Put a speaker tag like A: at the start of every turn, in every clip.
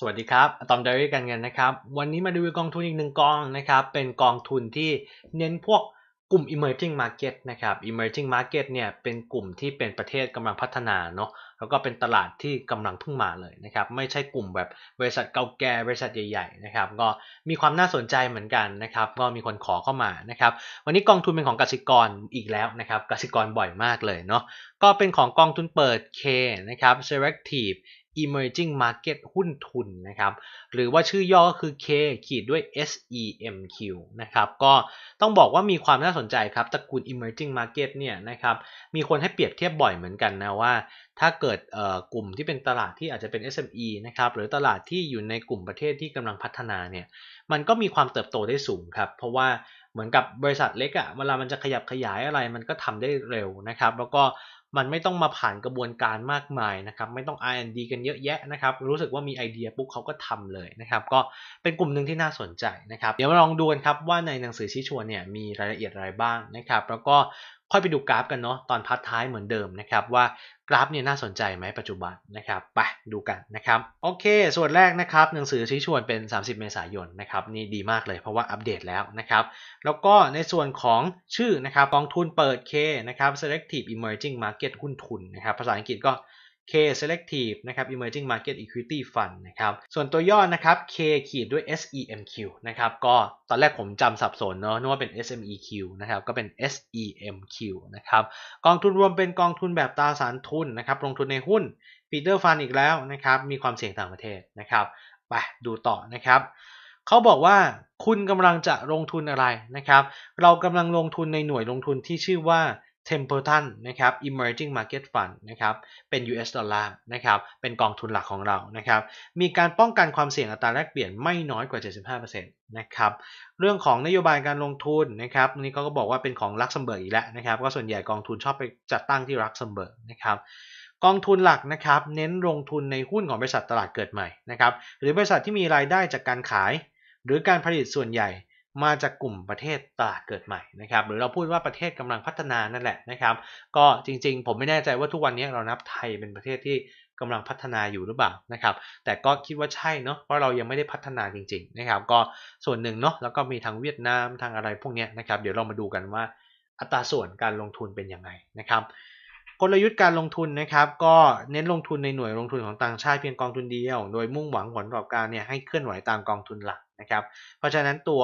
A: สวัสดีครับตอมไดรี่กันกันนะครับ วันนี้มาดูกองทุนอีกหนึ่งกองนะครับ เป็นกองทุนที่เน้นพวกกลุ่ม emerging market นะครับ emerging market เนี่ย เป็นกลุ่มที่เป็นประเทศกำลังพัฒนาเนาะ แล้วก็เป็นตลาดที่กำลังพึ่งมาเลยนะครับ ไม่ใช่กลุ่มแบบบริษัทเก่าแก่บริษัทใหญ่ๆนะครับ ก็มีความน่าสนใจเหมือนกันนะครับ ก็มีคนขอเข้ามานะครับ วันนี้กองทุนเป็นของกสิกรอีกแล้วนะครับ กสิกรบ่อยมากเลยเนาะ ก็เป็นของกองทุนเปิด K นะครับ selective Emerging Market หุ้นทุนนะครับ หรือว่าชื่อย่อก็คือ K ขีดด้วย SEMQ นะครับก็ต้องบอกว่ามีความน่าสนใจครับ ตระกูล Emerging Market เนี่ยนะครับมีคนให้เปรียบเทียบบ่อยเหมือนกันนะว่าถ้าเกิดกลุ่มที่เป็นตลาดที่อาจจะเป็น SME นะครับหรือตลาดที่อยู่ในกลุ่มประเทศที่กำลังพัฒนาเนี่ยมันก็มีความเติบโตได้สูงครับ เพราะว่าเหมือนกับบริษัทเล็กอะเวลามันจะขยับขยายอะไร มันก็ทำได้เร็วนะครับ แล้วก็มันไม่ต้องมาผ่านกระบวนการมากมายนะครับ ไม่ต้อง R&D กันเยอะแยะนะครับรู้สึกว่ามีไอเดียปุ๊บเขาก็ทำเลยนะครับก็เป็นกลุ่มหนึ่งที่น่าสนใจนะครับเดี๋ยวมาลองดูกันครับ ว่าในหนังสือชี้ชวนเนี่ยมีรายละเอียดอะไรบ้างนะครับ แล้วก็ค่อยไปดูกราฟกันเนาะตอนพัดท้ายเหมือนเดิมนะครับว่ากราฟเนี่ยน่าสนใจไหมปัจจุบันนะครับไปดูกันนะครับ โอเคส่วนแรกนะครับหนังสือชี้ชวนเป็น 30 เมษายนนะครับ นี่ดีมากเลยเพราะว่าอัปเดตแล้วนะครับ แล้วก็ในส่วนของชื่อนะครับกองทุนเปิด K นะครับ selective emerging market หุ้นทุนนะครับ ภาษาอังกฤษก็ K selective นะครับ emerging market equity fund นะครับ ส่วนตัวย่อนะครับ K ขีดด้วย SEMQ นะครับ ก็ตอนแรกผมจำสับสนเนาะ นึกว่าเป็น SMEQ นะครับ ก็เป็น SEMQ นะครับ กองทุนรวมเป็นกองทุนแบบตราสารทุนนะครับ ลงทุนในหุ้น p e t e r Fund อีกแล้วนะครับ มีความเสี่ยงต่างประเทศนะครับ ไปดูต่อนะครับ เขาบอกว่าคุณกำลังจะลงทุนอะไรนะครับ เรากำลังลงทุนในหน่วยลงทุนที่ชื่อว่า Templeton นะครับ Emerging Market Fund นะครับ เป็น US ดอลลาร์นะครับ เป็นกองทุนหลักของเรานะครับ มีการป้องกันความเสี่ยงอัตราแลกเปลี่ยนไม่น้อยกว่า 75%นะครับ เรื่องของนโยบายการลงทุนนะครับนี่เขาก็บอกว่าเป็นของลักซมเบิร์กอีกแล้วนะครับ ก็ส่วนใหญ่กองทุนชอบไปจัดตั้งที่ลักซมเบิร์กนะครับ กองทุนหลักนะครับ เน้นลงทุนในหุ้นของบริษัทตลาดเกิดใหม่นะครับ หรือบริษัทที่มีรายได้จากการขาย หรือการผลิตส่วนใหญ่มาจากกลุ่มประเทศตลาดเกิดใหม่นะครับ หรือเราพูดว่าประเทศกำลังพัฒนานั่นแหละนะครับ ก็จริงๆ ผมไม่แน่ใจว่าทุกวันนี้เรานับ ไทยเป็นประเทศที่กำลังพัฒนาอยู่หรือเปล่านะครับ แต่ก็คิดว่าใช่เนาะเพราะเรายังไม่ได้พัฒนาจริง ๆนะครับ ก็ส่วนหนึ่งเนาะแล้วก็มีทางเวียดนามทางอะไรพวกนี้นะครับ เดี๋ยวเรามาดูกันว่า อัตราส่วนการลงทุนเป็นยังไงนะครับ กลยุทธ์การลงทุนนะครับ ก็เน้นลงทุนในหน่วยลงทุนของต่างชาติเพียงกองทุนเดียว โดยมุ่งหวังผลประกอบการเนี่ยให้เคลื่อนไหวตามกองทุนหลักนะครับ เพราะฉะนั้นตัว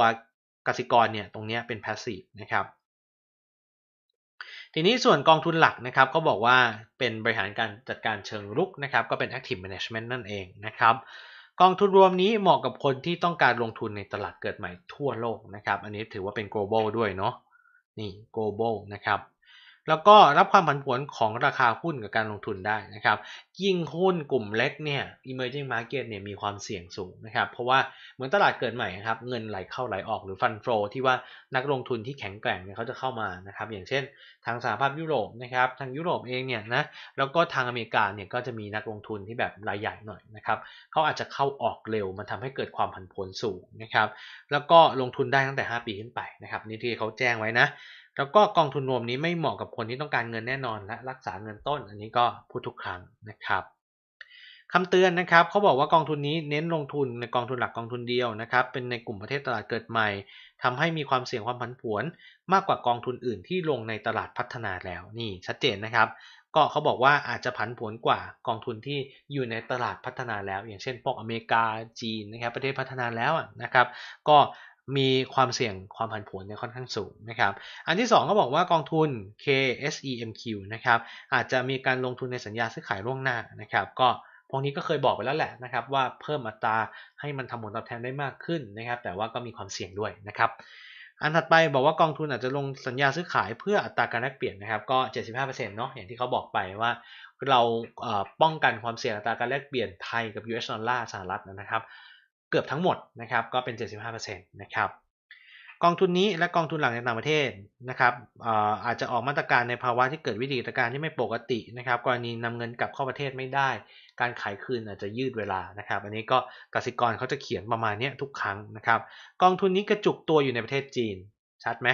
A: กสิกรเนี่ยตรงนี้เป็นพาสซีฟนะครับ ทีนี้ส่วนกองทุนหลักนะครับก็บอกว่าเป็นบริหารการจัดการเชิงรุกนะครับก็เป็น active management นั่นเองนะครับ กองทุนรวมนี้เหมาะกับคนที่ต้องการลงทุนในตลาดเกิดใหม่ทั่วโลกนะครับ อันนี้ถือว่าเป็น global ด้วยเนาะนี่ global นะครับแล้วก็รับความผันผวนของราคาหุ้นกับการลงทุนได้นะครับ ยิ่งหุ้นกลุ่มเล็กเนี่ย emerging market เนี่ยมีความเสี่ยงสูงนะครับ เพราะว่าเหมือนตลาดเกิดใหม่นะครับ เงินไหลเข้าไหลออก หรือฟันโอที่ว่านักลงทุนที่แข็งแกร่งเนี่ยเขาจะเข้ามานะครับ อย่างเช่นทางสหภาพยุโรปนะครับ ทางยุโรปเองเนี่ยนะ แล้วก็ทางอเมริกาเนี่ยก็จะมีนักลงทุนที่แบบรายใหญ่หน่อยนะครับ เขาอาจจะเข้าออกเร็วมันทำให้เกิดความผันผวนสูงนะครับ แล้วก็ลงทุนได้ตั้งแต่5ปีขึ้นไปนะครับนี่ที่เขาแจ้งไว้นะแล้วก็กองทุนรวมนี้ไม่เหมาะกับคนที่ต้องการเงินแน่นอนและรักษาเงินต้น อันนี้ก็พูดทุกครั้งนะครับคำเตือนนะครับเขาบอกว่ากองทุนนี้เน้นลงทุนในกองทุนหลักกองทุนเดียวนะครับ เป็นในกลุ่มประเทศตลาดเกิดใหม่ ทำให้มีความเสี่ยงความผันผวนมากกว่ากองทุนอื่นที่ลงในตลาดพัฒนาแล้วนี่ชัดเจนนะครับ ก็เขาบอกว่าอาจจะผันผวนกว่ากองทุนที่อยู่ในตลาดพัฒนาแล้ว อย่างเช่นพวกอเมริกาจีนนะครับประเทศพัฒนาแล้วนะครับ ก็มีความเสี่ยงความผันผวนเนี่ยค่อนข้างสูงนะครับ อันที่2ก็บอกว่ากองทุน KSEMQ นะครับ อาจจะมีการลงทุนในสัญญาซื้อขายล่วงหน้านะครับ ก็พวกนี้ก็เคยบอกไปแล้วแหละนะครับ ว่าเพิ่มอัตราให้มันทำผลตอบแทนได้มากขึ้นนะครับ แต่ว่าก็มีความเสี่ยงด้วยนะครับ อันถัดไปบอกว่ากองทุนอาจจะลงสัญญาซื้อขาย เพื่ออัตราการแลกเปลี่ยนนะครับ ก็ 75%เนาะอย่างที่เขาบอกไปว่า เราป้องกันความเสี่ยงอัตราการแลกเปลี่ยนไทยกับ US ดอลลาร์สหรัฐนะครับกือบทั้งหมดนะครับก็เป็น 75%นะครับกองทุนนี้และกองทุนหลักในต่างประเทศนะครับอาจจะออกมาตรการในภาวะที่เกิดวิกฤตการณ์ที่ไม่ปกตินะครับกรณีนำเงินกลับเข้าประเทศไม่ได้ การขายคืนอาจจะยืดเวลานะครับ อันนี้ก็กสิกรเขาจะเขียนประมาณนี้ทุกครั้งนะครับ กองทุนนี้กระจุกตัวอยู่ในประเทศจีนชัดไหม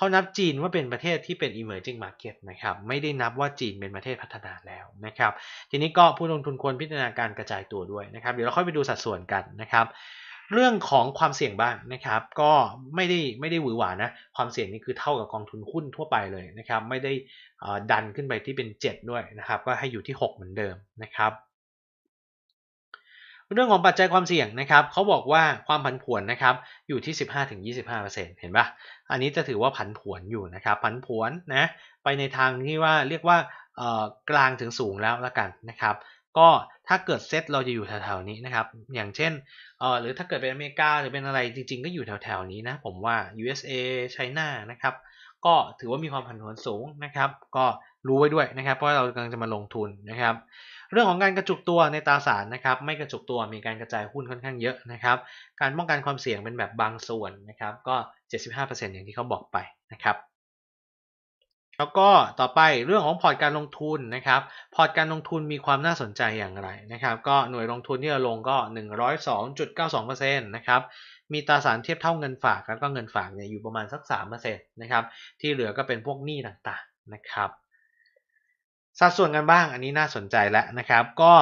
A: เขานับจีนว่าเป็นประเทศที่เป็น emerging market นะครับ ไม่ได้นับว่าจีนเป็นประเทศพัฒนาแล้วนะครับ ทีนี้ก็ผู้ลงทุนควรพิจารณาการกระจายตัวด้วยนะครับ เดี๋ยวเราค่อยไปดูสัดส่วนกันนะครับ เรื่องของความเสี่ยงบ้างนะครับ ก็ไม่ได้ไม่ได้หวือหวานะความเสี่ยงนี่คือเท่ากับกองทุนหุ้นทั่วไปเลยนะครับ ไม่ได้ดันขึ้นไปที่เป็น 7 ด้วยนะครับ ก็ให้อยู่ที่ 6 เหมือนเดิมนะครับเรื่องของปัจจัยความเสี่ยงนะครับเขาบอกว่าความผันผวนนะครับ อยู่ที่ 15-25%เห็นปะอันนี้จะถือว่าผันผวนอยู่นะครับ ผันผวนนะ ไปในทางที่ว่าเรียกว่ากลางถึงสูงแล้วละกันนะครับ ก็ถ้าเกิดเซตเราจะอยู่แถวๆนี้นะครับ อย่างเช่นหรือถ้าเกิดเป็นอเมริกาหรือเป็นอะไรจริง ๆ ก็อยู่แถวๆนี้นะ ผมว่า USA ไชน่านะครับ ก็ถือว่ามีความผันผวนสูงนะครับ ก็รู้ไว้ด้วยนะครับ เพราะเรากำลังจะมาลงทุนนะครับเรื่องของการกระจุกตัวในตราสารนะครับ ไม่กระจุกตัวมีการกระจายหุ้นค่อนข้างเยอะนะครับ การป้องกันความเสี่ยงเป็นแบบบางส่วนนะครับก็ 75%อย่างที่เขาบอกไปนะครับ แล้วก็ต่อไปเรื่องของพอร์ตการลงทุนนะครับ พอร์ตการลงทุนมีความน่าสนใจอย่างไรนะครับ ก็หน่วยลงทุนที่จะลงก็ 102.92%นะครับมีตราสารเทียบเท่าเงินฝากแล้วก็เงินฝากเนี่ยอยู่ประมาณสัก 3%นะครับ ที่เหลือก็เป็นพวกหนี้ต่างๆ นะครับสัดส่วนกันบ้างอันนี้น่าสนใจแล้วนะครับก็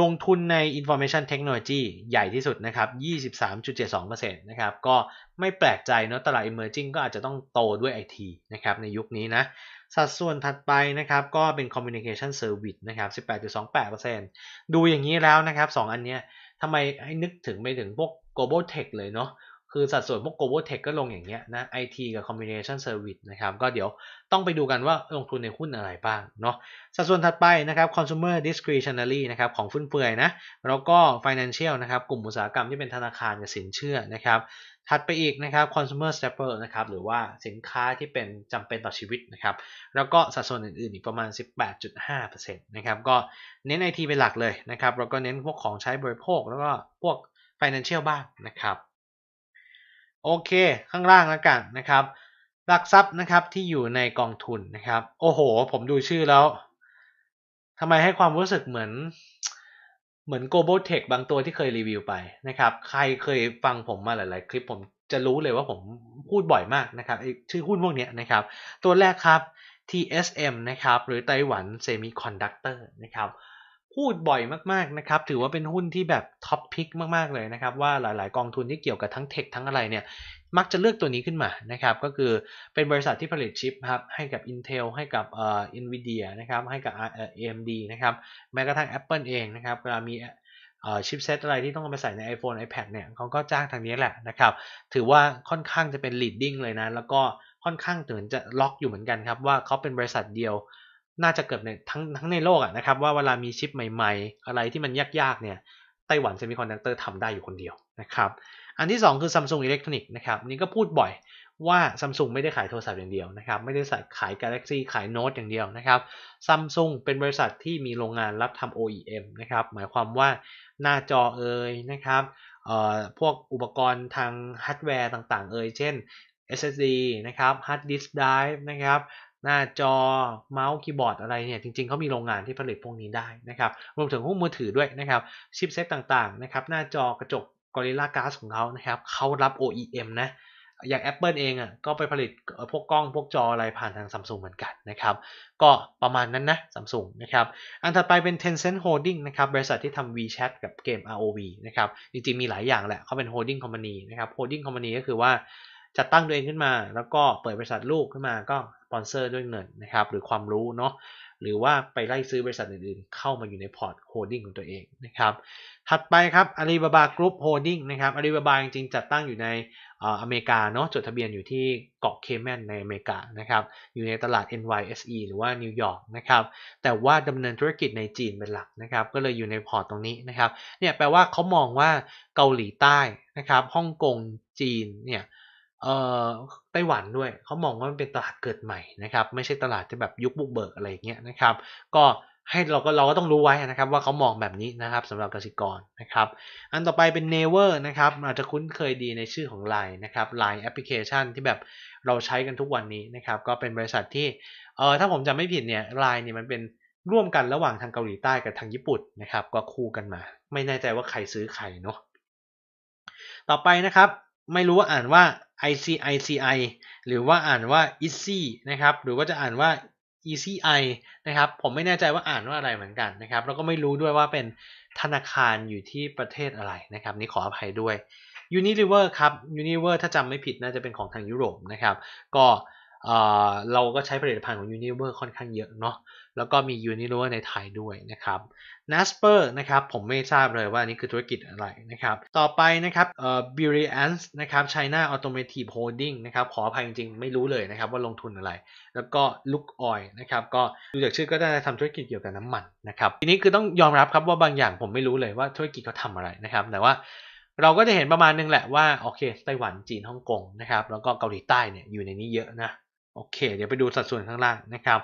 A: ลงทุนใน information technology ใหญ่ที่สุดนะครับ 23.72%นะครับก็ไม่แปลกใจเนาะตลาด emerging ก็อาจจะต้องโตด้วย IT นะครับในยุคนี้นะ สัดส่วนถัดไปนะครับก็เป็น communication service นะครับ 18.28%ดูอย่างนี้แล้วนะครับ 2 อันเนี้ยทำไมให้นึกถึงไปถึงพวก global tech เลยเนาะคือสัดส่วนพวก global tech ก็ลงอย่างเงี้ยนะ IT กับ c o m b i n a t i o n service นะครับ ก็เดี๋ยวต้องไปดูกันว่าลงทุนในหุ้นอะไรบ้างเนาะ สัดส่วนถัดไปนะครับ consumer discretionary นะครับของฟุ่นเฟือยนะ แล้วก็ financial นะครับกลุ่มอุตสาหกรรมที่เป็นธนาคารกับสินเชื่อนะครับ ถัดไปอีกนะครับ consumer staple นะครับ หรือว่าสินค้าที่เป็นจำเป็นต่อชีวิตนะครับ แล้วก็สัดส่วนอื่นๆอีกประมาณ 18.5%นะครับ ก็เน้น IT เป็นหลักเลยนะครับ แล้วก็เน้นพวกของใช้บริโภคแล้วก็พวก financial บ้างนะครับโอเค ข้างล่างแล้วกันนะครับ หลักทรัพย์นะครับที่อยู่ในกองทุนนะครับ โอ้โห ผมดูชื่อแล้ว ทำไมให้ความรู้สึกเหมือน เหมือน global tech บางตัวที่เคยรีวิวไปนะครับ ใครเคยฟังผมมาหลาย ๆ คลิปผมจะรู้เลยว่าผมพูดบ่อยมากนะครับชื่อหุ้นพวกนี้นะครับ ตัวแรกครับ TSM นะครับ หรือไต้หวันเซมิคอนดักเตอร์นะครับพูดบ่อยมากๆนะครับ ถือว่าเป็นหุ้นที่แบบท็อปพิกมากๆเลยนะครับ ว่าหลายๆกองทุนที่เกี่ยวกับทั้งเทคทั้งอะไรเนี่ย มักจะเลือกตัวนี้ขึ้นมานะครับก็คือเป็นบริษัทที่ผลิตชิปครับให้กับ Intel ให้กับเอ่อ Nvidia นะครับให้กับ AMD นะครับแม้กระทั่ง Apple เองนะครับเวลามีชิปเซตอะไรที่ต้องเอาไปใส่ใน iPhone iPad เนี่ยเขาก็จ้างทางนี้แหละนะครับ ถือว่าค่อนข้างจะเป็น leading เลยนะแล้วก็ค่อนข้างถึงจะล็อกอยู่เหมือนกันครับว่าเขาเป็นบริษัทเดียวน่าจะเกิดในทั้งทั้งในโลกอะนะครับว่าเวลามีชิปใหม่ๆ อะไรที่มันยากๆเนี่ยไต้หวันเซมิคอนดักเตอร์ทำได้อยู่คนเดียวนะครับอันที่ 2 คือ Samsung Electronic นะครับนี่ก็พูดบ่อยว่า Samsung ไม่ได้ขายโทรศัพท์อย่างเดียวนะครับไม่ได้ขาย Galaxy ขาย Note อย่างเดียวนะครับ Samsung เป็นบริษัทที่มีโรงงานรับทำ OEM นะครับหมายความว่าหน้าจอเอ่ยนะครับพวกอุปกรณ์ทางฮาร์ดแวร์ต่างๆเอ่ยเช่น SSD นะครับ Hard Disk Drive นะครับหน้าจอเมาส์คีย์บอร์ดอะไรเนี่ย จริงๆ เขามีโรงงานที่ผลิตพวกนี้ได้นะครับรวมถึงหุ้มมือถือด้วยนะครับชิปเซตต่างๆ นะครับ หน้าจอกระจกกอริลลากาสของเขานะครับเขารับ OEM นะ อย่าง Apple เองอ่ะก็ไปผลิตพวกกล้องพวกจออะไรผ่านทางซัมซุงเหมือนกันนะครับ ก็ประมาณนั้นนะซัมซุงนะครับอันถัดไปเป็น Tencent Holding นะครับ บริษัทที่ทำ WeChat กับเกม ROV นะครับ จริงๆมีหลายอย่างแหละ เขาเป็น holding company นะครับ holding company ก็คือว่าจัดตั้งตัวเองขึ้นมา แล้วก็เปิดบริษัทลูกขึ้นมาก็สปอนเซอร์ด้วยเงินนะครับ หรือความรู้เนาะหรือว่าไปไล่ซื้อบริษัทอื่นๆ เข้ามาอยู่ในพอร์ตโฮดดิ้งของตัวเองนะครับ ถัดไปครับอาลีบาบากรุ๊ปโฮดดิ้งนะครับอาลีบาบาจริงๆจัดตั้งอยู่ในอเมริกาเนาะจดทะเบียนอยู่ที่เกาะเคแมนในอเมริกานะครับอยู่ในตลาด NYSE หรือว่านิวยอร์กนะครับแต่ว่าดำเนินธุรกิจในจีนเป็นหลักนะครับก็เลยอยู่ในพอร์ตตรงนี้นะครับเนี่ยแปลว่าเขามองว่าเกาหลีใต้นะครับฮ่องกงจีนเนี่ยเอ่อไต้หวันด้วยเขามองว่ามันเป็นตลาดเกิดใหม่นะครับ ไม่ใช่ตลาดที่แบบยุคบุกเบิกอะไรอย่างเงี้ยนะครับ ก็ให้เราก็เราก็ต้องรู้ไว้นะครับ ว่าเขามองแบบนี้นะครับสำหรับกสิกรนะครับ อันต่อไปเป็น n วอร์นะครับอาจจะคุ้นเคยดีในชื่อของ Line นะครับ Line แอปพลิเคชันที่แบบเราใช้กันทุกวันนี้นะครับ ก็เป็นบริษัทที่เออถ้าผมจำไม่ผิดเนี่ย l i n ์เนี่ยมันเป็นร่วมกันระหว่างทางเกาหลีใต้กับทางญี่ปุ่นนะครับก็คู่กันมา ไม่แน่ใจว่าใครซื้อใครเนาะต่อไปนะครับไม่รู้ว่าอ่านว่า ICICI หรือว่าอ่านว่า i s นะครับ หรือว่าจะอ่านว่า ECI นะครับ ผมไม่แน่ใจว่าอ่านว่าอะไรเหมือนกันนะครับ แล้วก็ไม่รู้ด้วยว่าเป็นธนาคารอยู่ที่ประเทศอะไรนะครับ นี่ขออภัยด้วย Unilever ครับ Unilever ถ้าจำไม่ผิดน่าจะเป็นของทางยุโรปนะครับ ก็เราก็ใช้ผลิตภัณฑ์ของ Unilever ค่อนข้างเยอะเนาะ แล้วก็มี Unilever ในไทยด้วยนะครับ n a s p e r นะครับผมไม่ทราบเลยว่านี่คือธุรกิจอะไรนะครับ ต่อไปนะครับเอ่อ b u r i a n c e นะครับ China Automotive Holding นะครับ ขออภัยจริงๆไม่รู้เลยนะครับ ว่าลงทุนอะไร แล้วก็ Look Oil นะครับ ก็ดูจากชื่อก็ได้ทำธุรกิจเกี่ยวกับน้ำมันนะครับ ทีนี้คือต้องยอมรับครับว่าบางอย่างผมไม่รู้เลยว่าธุรกิจเขาทำอะไรนะครับ แต่ว่าเราก็จะเห็นประมาณนึงแหละว่าโอเค ไต้หวันจีนฮ่องกงนะครับ แล้วก็เกาหลีใต้เนี่ยอยู่ในนี้เยอะนะโอเค เดี๋ยวไปดูสัดส่วนข้างล่างนะครับ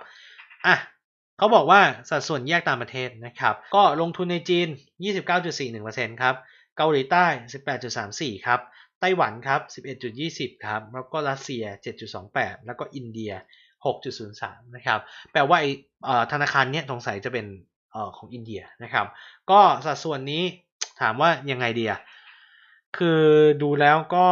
A: อ่ะเขาบอกว่าสัดส่วนแยกตามประเทศนะครับ ก็ลงทุนในจีน29.41%ครับ เกาหลีใต้ 18.34 ครับ ไต้หวันครับ 11.20 ครับ แล้วก็รัสเซีย 7.28 แล้วก็อินเดีย 6.03นะครับ แปลว่าไอธนาคารเนี้ยสงสัยจะเป็นอของอินเดียนะครับ ก็สัดส่วนนี้ถามว่ายังไงเดีย คือดูแล้วก็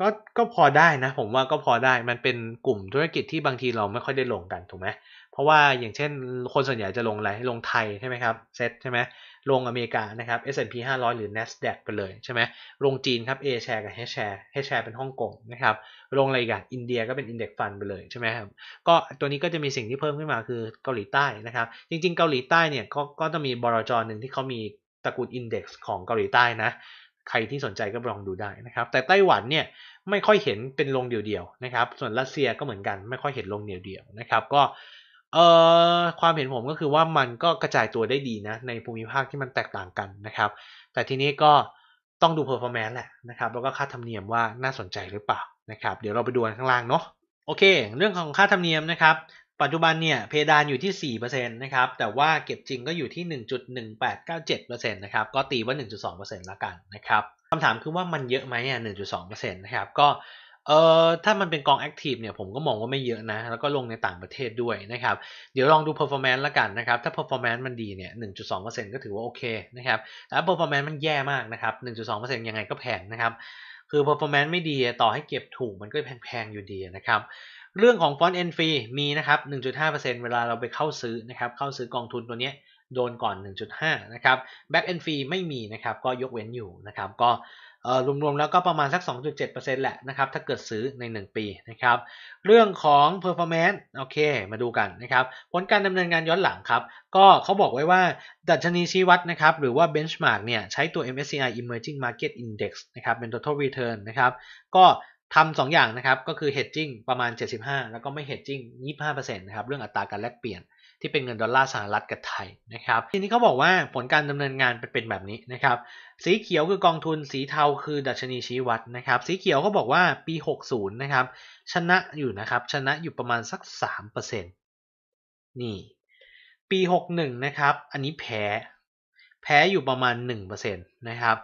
A: ก็ ก็พอได้นะผมว่าก็พอได้ มันเป็นกลุ่มธุรกิจที่บางทีเราไม่ค่อยได้ลงกันถูกไหมเพราะว่าอย่างเช่นคนส่วนใหญ่จะลงอะไรลงไทยใช่ไหมครับเซ็ตใช่ไหมลงอเมริกานะครับ S&P 500 หรือ NASDAQ ไปเลย ใช่ไหมลงจีนครับ A share กับ H share H share เป็นฮ่องกงนะครับลงอะไรกันอินเดียก็เป็น Index Fund ไปเลย ใช่ไหมครับ ก็ตัวนี้ก็จะมีสิ่งที่เพิ่มขึ้นมาคือเกาหลีใต้นะครับจริงๆเกาหลีใต้เนี่ยก็ก็จะมีบรจหนึ่งที่เขามีตระกูล Index ของเกาหลีใต้นะ ใครที่สนใจก็ลองดูได้นะครับ แต่ไต้หวันเนี่ยไม่ค่อยเห็นเป็นลงเดี่ยวๆนะครับ ส่วนรัสเซียก็เหมือนกันไม่ค่อยเห็นลงเดี่ยวๆนะครับก็เอ่อความเห็นผมก็คือว่ามันก็กระจายตัวได้ดีนะ ในภูมิภาคที่มันแตกต่างกันนะครับ แต่ทีนี้ก็ต้องดูเร์ฟอร์แมนซ์แหละนะครับ แล้วก็ค่าธรรมเนียมว่าน่าสนใจหรือเปล่านะครับ เดี๋ยวเราไปดูกันข้างล่างเนาะโอเค เรื่องของค่าธรรมเนียมนะครับ ปัจจุบันเนี่ยเพดานอยู่ที่4%นะครับ แต่ว่าเก็บจริงก็อยู่ที่ 1.1897%นะครับ ก็ตีว่า 1.2%ละกันนะครับคำถามคือว่ามันเยอะไหมอ่ะ1.2%นะครับก็เอ่อถ้ามันเป็นกองแอคทีฟเนี่ยผมก็มองว่าไม่เยอะนะแล้วก็ลงในต่างประเทศด้วยนะครับ เดี๋ยวลองดู performance ละกันนะครับถ้า performance มันดีเนี่ย 1.2%ก็ถือว่าโอเคนะครับแต่ performance มันแย่มากนะครับ 1.2%ยังไงก็แพงนะครับ คือ performance ไม่ดีต่อให้เก็บถูกมันก็แพงๆอยู่ดีนะครับ เรื่องของฟอนต์เอ็นฟรีมีนะครับ 1.5%เวลาเราไปเข้าซื้อนะครับเข้าซื้อกองทุนตัวนี้โดนก่อน 1.5 นะครับแบ็กเอนฟรีไม่มีนะครับก็ยกเว้นอยู่นะครับก็รวมๆแล้วก็ประมาณสัก 2.7%แหละนะครับ ถ้าเกิดซื้อใน 1 ปีนะครับ เรื่องของ performance โอเค มาดูกันนะครับ ผลการดำเนินงานย้อนหลังครับ ก็เขาบอกไว้ว่าดัชนีชี้วัดนะครับหรือว่า benchmark เนี่ยใช้ตัว MSCI Emerging Market Index นะครับเป็น total return นะครับ ก็ทำสองอย่างนะครับ ก็คือ hedging ประมาณ 75 แล้วก็ไม่ hedging 25%นะครับ เรื่องอัตราการแลกเปลี่ยนที่เป็นเงินดอลลาร์สหรัฐกับไทยนะครับ ทีนี้เขาบอกว่าผลการดำเนินงานเป็นแบบนี้นะครับ สีเขียวคือกองทุนสีเทาคือดัชนีชี้วัดนะครับ สีเขียวเขาบอกว่าปี 60 นะครับ ชนะอยู่นะครับ ชนะอยู่ประมาณสัก3%นี่ ปี 61 นะครับ อันนี้แพ้แพ้อยู่ประมาณ1%นะครับ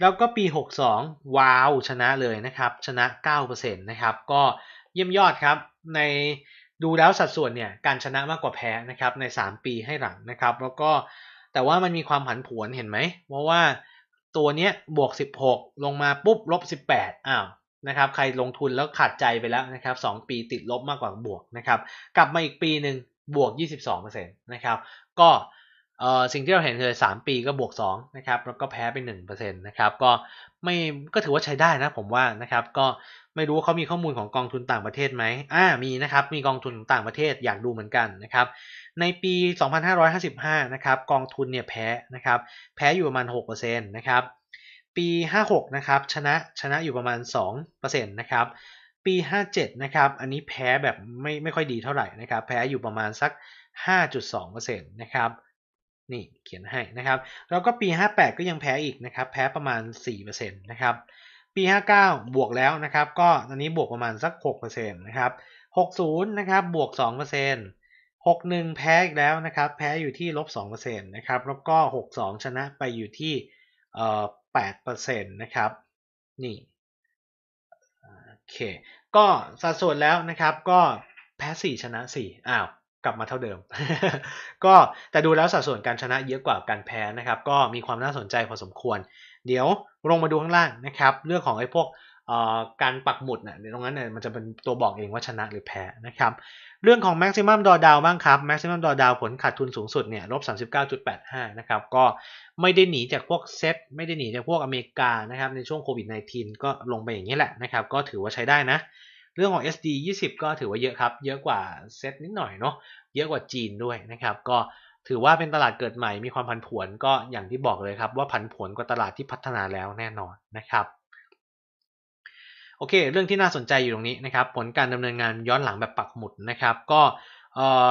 A: แล้วก็ปี 62 ว้าวชนะเลยนะครับ ชนะ9%นะครับ ก็เยี่ยมยอดครับในดูแล้วสัดส่วนเนี่ยการชนะมากกว่าแพ้นะครับ ใน 3 ปีให้หลังนะครับ แล้วก็แต่ว่ามันมีความผันผวนเห็นไหมเพราะว่าตัวเนี้ยบวก 16 ลงมาปุ๊บลบ18อ้าวนะครับ ใครลงทุนแล้วขาดใจไปแล้วนะครับ2ปีติดลบมากกว่าบวกนะครับ กลับมาอีกปีหนึ่งบวก22%นะครับก็เออสิ่งที่เราเห็นคือ3ปีก็บวก2นะครับ แล้วก็แพ้ไป1%นะครับ ก็ไม่ก็ถือว่าใช้ได้นะผมว่านะครับก็ไม่รู้เขามีข้อมูลของกองทุนต่างประเทศไหม อ่า มีนะครับ มีกองทุนต่างประเทศอยากดูเหมือนกันนะครับ ในปี 2555 นะครับ กองทุนเนี่ยแพ้นะครับ แพ้อยู่ประมาณ 6%นะครับ ปี 56 นะครับ ชนะ ชนะอยู่ประมาณ 2%นะครับ ปี 57 นะครับ อันนี้แพ้แบบไม่ไม่ค่อยดีเท่าไหร่นะครับ แพ้อยู่ประมาณสัก 5.2%นะครับ นี่เขียนให้นะครับ แล้วก็ปี 58 ก็ยังแพ้อีกนะครับ แพ้ประมาณ 4%นะครับปี59 บวกแล้วนะครับก็ตอนนี้บวกประมาณสัก6%นะครับ60นะครับบวก 2% 61 แพ้อีกแล้วนะครับ แพ้อยู่ที่ลบ2%นะครับแล้วก็ 62 ชนะไปอยู่ที่เอ่อ8%นะครับนี่โอเค ก็สัดส่วนแล้วนะครับ ก็แพ้ 4 ชนะ4อ้าวกลับมาเท่าเดิม ก็แต่ดูแล้วสัดส่วนการชนะเยอะกว่าการแพ้นะครับก็มีความน่าสนใจพอสมควรเดี๋ยวลงมาดูข้างล่างนะครับเรื่องของไอ้พวกการปักหมุดเนี่ยตรงนั้นเนี่ยมันจะเป็นตัวบอกเองว่าชนะหรือแพ้นะครับเรื่องของ maximum drawdown บ้างครับ maximum drawdown ผลขาดทุนสูงสุดเนี่ยลบ39.85นะครับก็ไม่ได้หนีจากพวกเซ็ตไม่ได้หนีจากพวกอเมริกานะครับในช่วงโควิด -19 ก็ลงไปอย่างนี้แหละนะครับก็ถือว่าใช้ได้นะ เรื่องของ SD 20 ก็ถือว่าเยอะครับ เยอะกว่าเซ็ตนิดหน่อยเนาะเยอะกว่าจีนด้วยนะครับก็ถือว่าเป็นตลาดเกิดใหม่มีความผันผวนก็อย่างที่บอกเลยครับว่าผันผวนกว่าตลาดที่พัฒนาแล้วแน่นอนนะครับโอเคเรื่องที่น่าสนใจอยู่ตรงนี้นะครับ ผลการดำเนินงานย้อนหลังแบบปักหมุดนะครับ ก็เอ่อ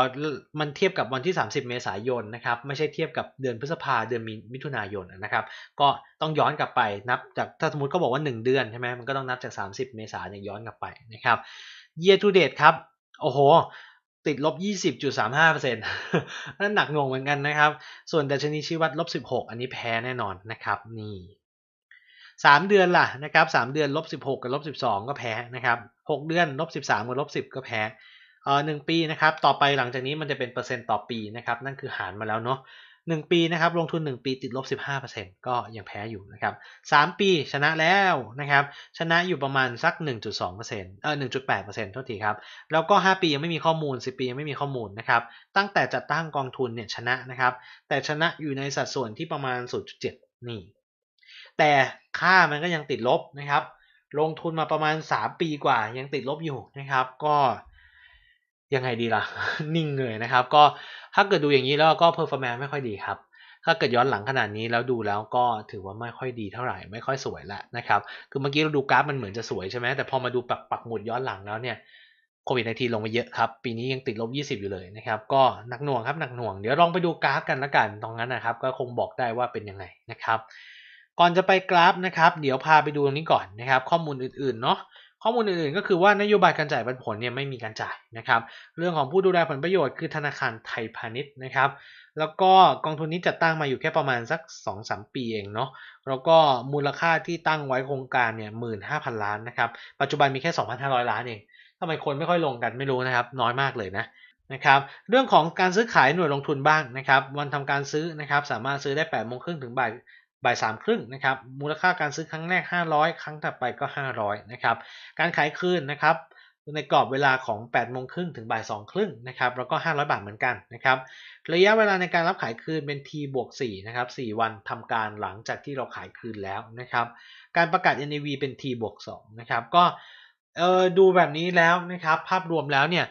A: มัน เทียบกับวันที่ 30 เมษายนนะครับไม่ใช่เทียบกับเดือนพฤษภาเดือนมิถุนายนนะครับ ก็ต้องย้อนกลับไปนับจากถ้าสมมติเขาบอกว่า 1เดือนใช่ไหมมันก็ต้องนับจาก30 เมษายนย้อนกลับไปนะครับ year to date ครับโอ้โหติดลบ20.35%นั่นหนักหน่วงเหมือนกันนะครับ ส่วนดัชนีชี้วัดลบ16อันนี้แพ้แน่นอนนะครับ นี่สามเดือนล่ะนะครับสามเดือนลบสิบหกกับลบสิบสองก็แพ้นะครับหกเดือนลบสิบสามกับลบสิบก็แพ้เอ่อหนึ่งปีนะครับ ต่อไปหลังจากนี้มันจะเป็นเปอร์เซ็นต์ต่อปีนะครับ นั่นคือหารมาแล้วเนาะ1 ปีนะครับลงทุน 1 ปีติดลบ 15%ก็ยังแพ้อยู่นะครับ3ปีชนะแล้วนะครับชนะอยู่ประมาณสัก 1.2%เออ1.8%เท่าทีครับแล้วก็ 5 ปียังไม่มีข้อมูล 10 ปียังไม่มีข้อมูลนะครับ ตั้งแต่จัดตั้งกองทุนเนี่ยชนะนะครับ แต่ชนะอยู่ในสัดส่วนที่ประมาณ0.7 นี่ แต่ค่ามันก็ยังติดลบนะครับลงทุนมาประมาณ 3 ปีกว่ายังติดลบอยู่นะครับ ก็ยังไงดีล่ะ นิ่งเลยนะครับ ก็ถ้าเกิดดูอย่างนี้แล้วก็เพอร์ฟอร์แมนไม่ค่อยดีครับถ้าเกิดย้อนหลังขนาดนี้แล้วดูแล้วก็ถือว่าไม่ค่อยดีเท่าไหร่ ไม่ค่อยสวยแล้วนะครับคือเมื่อกี้เราดูกราฟมันเหมือนจะสวยใช่ไหมแต่พอมาดูปักปักหมุดย้อนหลังแล้วเนี่ยโควิดในทีลงมาเยอะครับ ปีนี้ยังติดลบ20อยู่เลยนะครับ ก็หนักหน่วงครับหนักหน่วงเดี๋ยวลองไปดูกราฟกันละกันตรงนั้นนะครับ ก็คงบอกได้ว่าเป็นยังไงนะครับ ก่อนจะไปกราฟนะครับ เดี๋ยวพาไปดูตรงนี้ก่อนนะครับ ข้อมูลอื่นๆเนาะข้อมูลอื่นๆ ก็คือว่านโยบายการจ่ายปันผลเนี่ยไม่มีการจ่ายนะครับ เรื่องของผู้ดูแลผลประโยชน์คือธนาคารไทยพาณิชย์นะครับ แล้วก็กองทุนนี้จัดตั้งมาอยู่แค่ประมาณสัก 2-3 ปีเองเนาะ แล้วก็มูลค่าที่ตั้งไว้โครงการเนี่ยหมื่นห้าพันล้านนะครับ ปัจจุบันมีแค่ 2,500 ล้านเองทำไมคนไม่ค่อยลงกันไม่รู้นะครับ น้อยมากเลยนะนะครับ เรื่องของการซื้อขายหน่วยลงทุนบ้างนะครับวันทำการซื้อนะครับสามารถซื้อได้8ปดโมงครึ่งถึงบ่ายบ่ายสามครึ่งนะครับ มูลค่าการซื้อครั้งแรก 500 ครั้งถัดไปก็ 500นะครับ การขายคืนนะครับในกรอบเวลาของ8โมงครึ่งถึงบ่ายสองครึ่งนะครับแล้วก็500 บาทเหมือนกันนะครับ ระยะเวลาในการรับขายคืนเป็น T บวก4นะครับ4วัน ทำการหลังจากที่เราขายคืนแล้วนะครับการประกาศ NAV เป็น T บวก2นะครับก็เออดูแบบนี้แล้วนะครับ ภาพรวมแล้วเนี่ย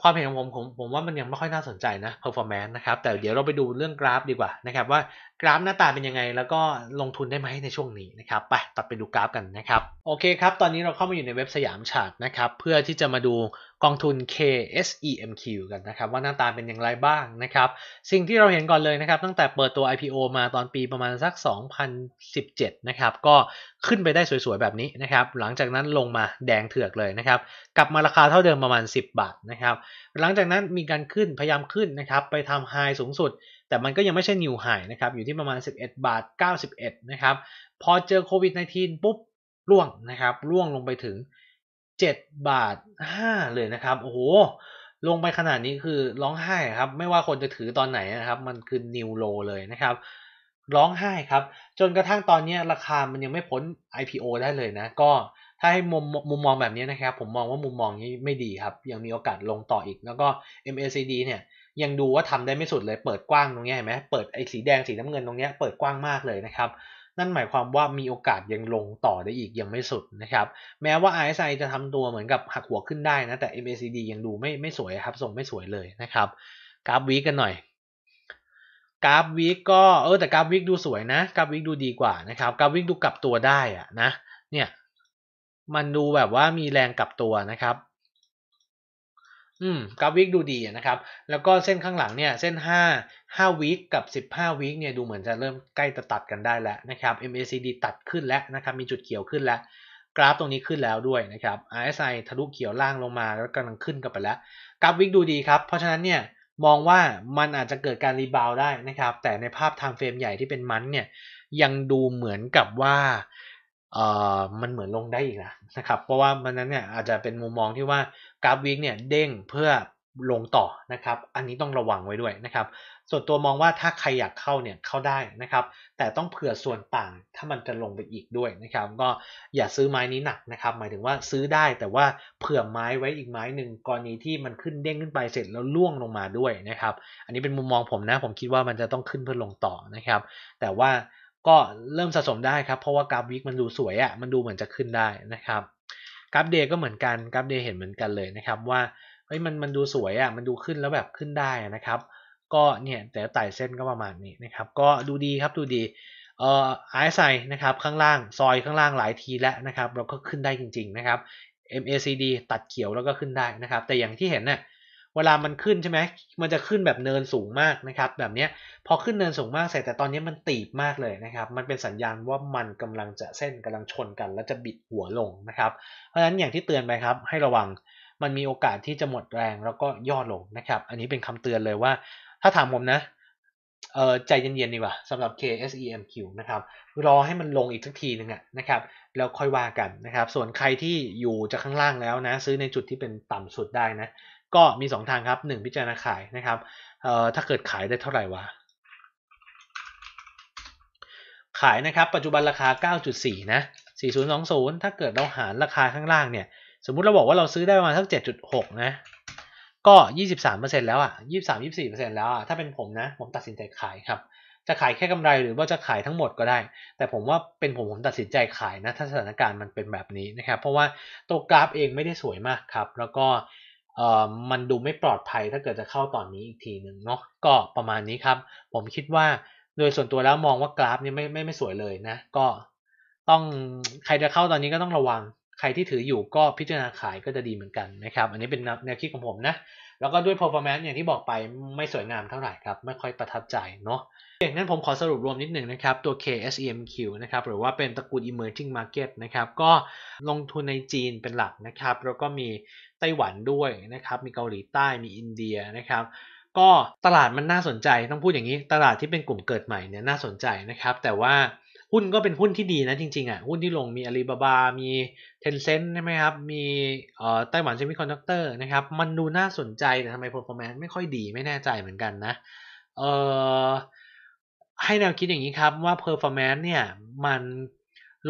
A: ความเห็นของผมผมผมว่ามันยังไม่ค่อยน่าสนใจนะ performance นะครับ แต่เดี๋ยวเราไปดูเรื่องกราฟดีกว่านะครับว่ากราฟหน้าตาเป็นยังไง แล้วก็ลงทุนได้ไหมในช่วงนี้นะครับไปตัดไปดูกราฟกันนะครับ โอเคครับ ตอนนี้เราเข้ามาอยู่ในเว็บสยามฉากนะครับ เพื่อที่จะมาดูกองทุน KSEMQ กันนะครับ ว่าหน้าตาเป็นอย่างไรบ้างนะครับ สิ่งที่เราเห็นก่อนเลยนะครับตั้งแต่เปิดตัว IPO มาตอนปีประมาณสัก 2017 นะครับก็ขึ้นไปได้สวยๆแบบนี้นะครับหลังจากนั้นลงมาแดงเถือกเลยนะครับกลับมาราคาเท่าเดิมประมาณ 10 บาทนะครับหลังจากนั้นมีการขึ้นพยายามขึ้นนะครับไปทำไฮสูงสุดแต่มันก็ยังไม่ใช่นิวไฮนะครับ อยู่ที่ประมาณ 11 บาท 91 นะครับพอเจอโควิด -19 ปุ๊บร่วงนะครับ ร่วงลงไปถึง 7 บาท5เลยนะครับโอ้โหลงไปขนาดนี้คือร้องไห้ครับ ไม่ว่าคนจะถือตอนไหนนะครับ มันคือนิวโลเลยนะครับ ร้องไห้ครับ จนกระทั่งตอนนี้ราคามันยังไม่พ้น IPO ได้เลยนะ ก็ถ้าให้มุมมุมมองแบบนี้นะครับ ผมมองว่ามุมมองนี้ไม่ดีครับยังมีโอกาสลงต่ออีกแล้วก็ MACD เนี่ยยังดูว่าทำได้ไม่สุดเลย เปิดกว้างตรงนี้เห็นไหมเปิดไอ้สีแดงสีน้ำเงินตรงนี้เปิดกว้างมากเลยนะครับ นั่นหมายความว่ามีโอกาสยังลงต่อได้อีกยังไม่สุดนะครับ แม้ว่า RSI จะทำตัวเหมือนกับหักหัวขึ้นได้นะแต่ MACD ยังดูไม่ไม่สวยครับทรงไม่สวยเลยนะครับกราฟวีกันหน่อยกราฟวีกก็เออแต่กราฟวีกดูสวยนะกราฟวีกดูดีกว่านะครับกราฟวีกดูกลับตัวได้อะนะเนี่ย มันดูแบบว่ามีแรงกลับตัวนะครับอืมกราฟวิกดูดีนะครับ แล้วก็เส้นข้างหลังเนี่ย เส้น5 5วิคกับ 15วิคเนี่ยดูเหมือนจะเริ่มใกล้จะตัดกันได้แล้วนะครับ MACD ตัดขึ้นแล้วนะครับ มีจุดเขียวขึ้นแล้ว กราฟตรงนี้ขึ้นแล้วด้วยนะครับ RSI ทะลุเขียวล่างลงมาแล้วกำลังขึ้นกันไปแล้ว กราฟวิกดูดีครับ เพราะฉะนั้นเนี่ยมองว่ามันอาจจะเกิดการรีบาวได้นะครับ แต่ในภาพทางเฟรมใหญ่ที่เป็นมันเนี่ย ยังดูเหมือนกับว่าเอ่อมันเหมือนลงได้อีกนะนะครับ เพราะว่ามันนั้นเนี่ยอาจจะเป็นมุมมองที่ว่ากราฟวิกเนี่ยเด้งเพื่อลงต่อนะครับ อันนี้ต้องระวังไว้ด้วยนะครับ ส่วนตัวมองว่าถ้าใครอยากเข้าเนี่ยเข้าได้นะครับ แต่ต้องเผื่อส่วนต่างถ้ามันจะลงไปอีกด้วยนะครับ ก็อย่าซื้อไม้นี้หนักนะครับ หมายถึงว่าซื้อได้แต่ว่าเผื่อไม้ไว้อีกไม้หนึ่งกรณีที่มันขึ้นเด้งขึ้นไปเสร็จแล้วล่วงลงมาด้วยนะครับ อันนี้เป็นมุมมองผมนะผมคิดว่ามันจะต้องขึ้นเพื่อลงต่อนะครับ แต่ว่าก็เริ่มสะสมได้ครับ เพราะว่ากราฟวิกมันดูสวยอะ่ะมันดูเหมือนจะขึ้นได้นะครับกราฟเดย์ก็เหมือนกันกราฟเดย์เห็นเหมือนกันเลยนะครับ ว่าเฮ้ยมันมันดูสวยอะ่ะมันดูขึ้นแล้วแบบขึ้นได้นะครับ ก็เนี่ยแต่ไต่เส้นก็ประมาณนี้นะครับก็ดูดีครับดูดีเอ่อไอซายนะครับข้างล่างซอยข้างล่างหลายทีแล้วนะครับเราก็ขึ้นได้จริงๆนะครับ MACD ตัดเขียวแล้วก็ขึ้นได้นะครับ แต่อย่างที่เห็นเนี่ยเวลามันขึ้นใช่ไหมมันจะขึ้นแบบเนินสูงมากนะครับ แบบนี้พอขึ้นเนินสูงมากเสร็จแต่ตอนนี้มันตีบมากเลยนะครับ มันเป็นสัญญาณว่ามันกำลังจะเส้นกำลังชนกัน แล้วจะบิดหัวลงนะครับ เพราะฉะนั้นอย่างที่เตือนไปครับ ให้ระวังมันมีโอกาสที่จะหมดแรงแล้วก็ย่อลงนะครับ อันนี้เป็นคำเตือนเลยว่า ถ้าถามผมนะ เออใจเย็นๆดีกว่าสำหรับ KSEMQ นะครับรอให้มันลงอีกสักทีนึงอะนะครับ แล้วค่อยว่ากันนะครับ ส่วนใครที่อยู่จากข้างล่างแล้วนะซื้อในจุดที่เป็นต่ำสุดได้นะก็มี 2 ทางครับ 1 พิจารณาขายนะครับเอ่อถ้าเกิดขายได้เท่าไหร่วะขายนะครับปัจจุบันราคา 9.4 นะ 4020 ถ้าเกิดเราหารราคาข้างล่างเนี่ย สมมุติเราบอกว่าเราซื้อได้ประมาณสัก7.6 นะ ก็ 23%แล้วอ่ะ 23-24%แล้วอ่ะ ถ้าเป็นผมนะผมตัดสินใจขายครับ จะขายแค่กำไรหรือว่าจะขายทั้งหมดก็ได้ แต่ผมว่าเป็นผมผมตัดสินใจขายนะถ้าสถานการณ์มันเป็นแบบนี้นะครับเพราะว่าตัวกราฟเองไม่ได้สวยมากครับแล้วก็เอ่อมันดูไม่ปลอดภัยถ้าเกิดจะเข้าตอนนี้อีกทีหนึ่งเนาะก็ประมาณนี้ครับ ผมคิดว่าโดยส่วนตัวแล้วมองว่ากราฟเนี่ยไม่ไม่ไม่สวยเลยนะก็ ต้องใครจะเข้าตอนนี้ก็ต้องระวัง ใครที่ถืออยู่ก็พิจารณาขายก็จะดีเหมือนกันนะครับ อันนี้เป็นแนวคิดของผมนะแล้วก็ด้วย performance อย่างที่บอกไปไม่สวยงามเท่าไหร่ครับ ไม่ค่อยประทับใจเนาะงนั้นผมขอสรุปรวมนิดหนึ่งนะครับตัว KSEMQ นะครับ หรือว่าเป็นตระกูล emerging market นะครับ ก็ลงทุนในจีนเป็นหลักนะครับ แล้วก็มีไต้หวันด้วยนะครับ มีเกาหลีใต้มีอินเดียนะครับ ก็ตลาดมันน่าสนใจ ต้องพูดอย่างนี้ตลาดที่เป็นกลุ่มเกิดใหม่เนี่ยน่าสนใจนะครับ แต่ว่าหุ้นก็เป็นหุ้นที่ดีนะจริงๆอ่ะหุ้นที่ลงมีอาลีบาบา มีเทนเซ็นต์ใช่ไหมครับมีเอ่อไต้หวันเซมิคอนดักเตอร์นะครับมันดูน่าสนใจ แต่ทำไมร์ฟอร์แมนซ์ไม่ค่อยดีไม่แน่ใจเหมือนกันนะเอ่อให้แนวคิดอย่างนี้ครับ ว่า performance เนี่ยมัน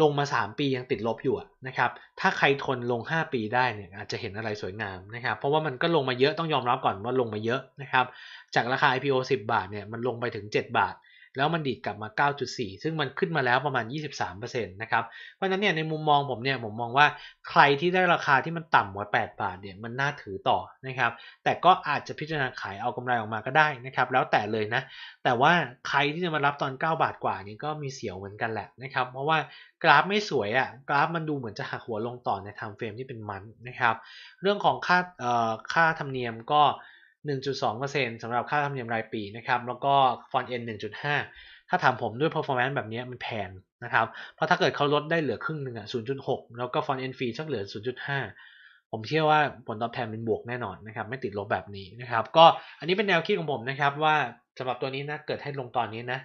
A: ลงมา 3 ปียังติดลบอยู่นะครับถ้าใครทนลง 5 ปีได้เนี่ยอาจจะเห็นอะไรสวยงามนะครับเพราะว่ามันก็ลงมาเยอะต้องยอมรับก่อนว่าลงมาเยอะนะครับจากราคา IPO 10 บาทเนี่ยมันลงไปถึง 7 บาทแล้วมันดีดกลับมา 9.4 ซึ่งมันขึ้นมาแล้วประมาณ 23%นะครับ เพราะฉะนั้นเนี่ยในมุมมองผมเนี่ยผมมองว่าใครที่ได้ราคาที่มันต่ำกว่า 8 บาทเนี่ยมันน่าถือต่อนะครับ แต่ก็อาจจะพิจารณาขายเอากำไรออกมาก็ได้นะครับแล้วแต่เลยนะ แต่ว่าใครที่จะมารับตอน 9 บาทกว่านี้ก็มีเสียวเหมือนกันแหละนะครับ เพราะว่ากราฟไม่สวยอะ่ะ กราฟมันดูเหมือนจะหักหัวลงต่อในไทม์เฟรมที่เป็นมันนะครับ เรื่องของค่าค่าธรรมเนียมก็1.2%สำหรับค่าธรรมเนียมรายปีนะครับ แล้วก็ฟอนเอ็น1.5 ถ้าถามผมด้วย performance แบบนี้มันแพงนะครับ เพราะถ้าเกิดเขาลดได้เหลือครึ่งหนึ่งอ่ะ 0.6 แล้วก็ฟอนเอ็นฟรีชักเหลือ 0.5 ผมเชื่อว่าผลตอบแทนเป็นบวกแน่นอนนะครับไม่ติดลบแบบนี้นะครับ ก็อันนี้เป็นแนวคิดของผมนะครับว่าสำหรับตัวนี้นะเกิดให้ลงตอนนี้นะ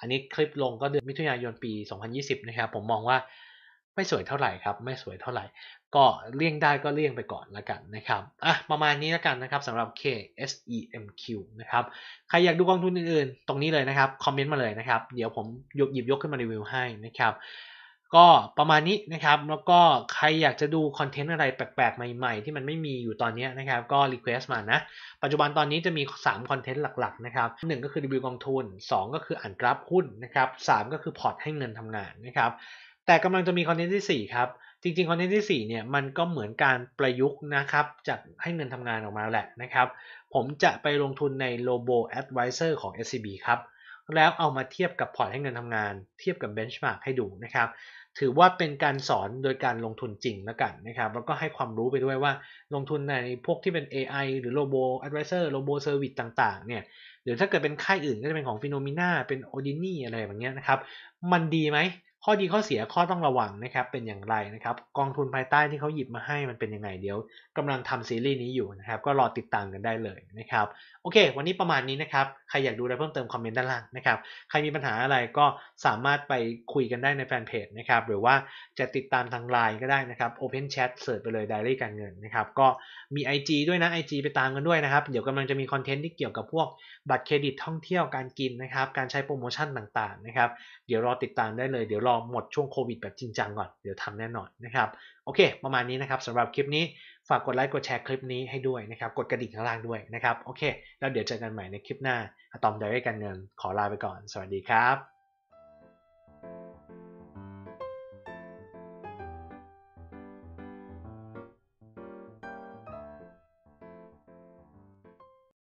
A: อันนี้คลิปลงก็เดือนมิถุนายนปี 2020 นะครับ ผมมองว่าไม่สวยเท่าไหร่ครับ ไม่สวยเท่าไหร่ก็เลี่ยงได้ก็เลี่ยงไปก่อนละกันนะครับอ่ะประมาณนี้ละกันนะครับสำหรับ KSEMQ นะครับใครอยากดูกองทุนอื่นๆ ตรงนี้เลยนะครับคอมเมนต์มาเลยนะครับ เดี๋ยวผมยกหยิบยกขึ้นมารีวิวให้นะครับ ก็ประมาณนี้นะครับ แล้วก็ใครอยากจะดูคอนเทนต์อะไรแปลกๆใหม่ ๆ ที่มันไม่มีอยู่ตอนนี้นะครับก็รีเควสต์มานะปัจจุบันตอนนี้จะมี3คอนเทนต์หลักๆนะครับ 1 ก็คือรีวิวกองทุน2 ก็คืออ่านกราฟหุ้นนะครับ 3 ก็คือพอร์ตให้เงินทำงานนะครับ แต่กำลังจะมีคอนเทนต์ที่ 4 ครับจริงๆ คอนเทนต์ที่4เนี่ยมันก็เหมือนการประยุกต์นะครับจากให้เงินทำงานออกมาแหละนะครับ ผมจะไปลงทุนใน Robo Advisor ของ SCB ครับ แล้วเอามาเทียบกับพอร์ตให้เงินทำงาน เทียบกับเบนช์มาร์กให้ดูนะครับ ถือว่าเป็นการสอนโดยการลงทุนจริงแล้วกันนะครับแล้วก็ให้ความรู้ไปด้วยว่าลงทุนในพวกที่เป็น AI หรือ Robo Advisor Robo Service ต่างๆเนี่ยหรือถ้าเกิดเป็นค่ายอื่นก็จะเป็นของ Phenomena เป็น o d i n i อะไรแบบนี้นะครับ มันดีไหมข้อดี ข้อเสียข้อต้องระวังนะครับเป็นอย่างไรนะครับกองทุนภายใต้ที่เขาหยิบมาให้มันเป็นยังไงเดี๋ยวกำลังทำซีรีส์นี้อยู่นะครับก็รอติดตามกันได้เลยนะครับโอเค วันนี้ประมาณนี้นะครับใครอยากดูอะไรเพิ่มเติมคอมเมนต์ด้านล่างนะครับใครมีปัญหาอะไรก็สามารถไปคุยกันได้ในแฟนเพจนะครับหรือว่าจะติดตามทางไลน์ก็ได้นะครับ Open Chat เสิร์ชไปเลยไดรี่การเงินนะครับก็มี IG ด้วยนะ IG ไปตามกันด้วยนะครับเดี๋ยวกำลังจะมีคอนเทนต์ที่เกี่ยวกับพวก บัตรเครดิตท่องเที่ยวการกินนะครับการใช้โปรโมชั่นต่างๆนะครับเดี๋ยวรอติดตามได้เลยเดี๋ยวรออหมดช่วงโควิดแบบจริงจังก่อน เดี๋ยวทำแน่นอนนะครับ โอเค ประมาณนี้นะครับสำหรับคลิปนี้ ฝากกดไลค์กดแชร์คลิปนี้ให้ด้วยนะครับ กดกระดิ่งข้างล่างด้วยนะครับ โอเคแล้วเดี๋ยวเจอกันใหม่ในคลิปหน้า อะตอมไดร์กันเงินขอลาไปก่อน สวัสดีครับ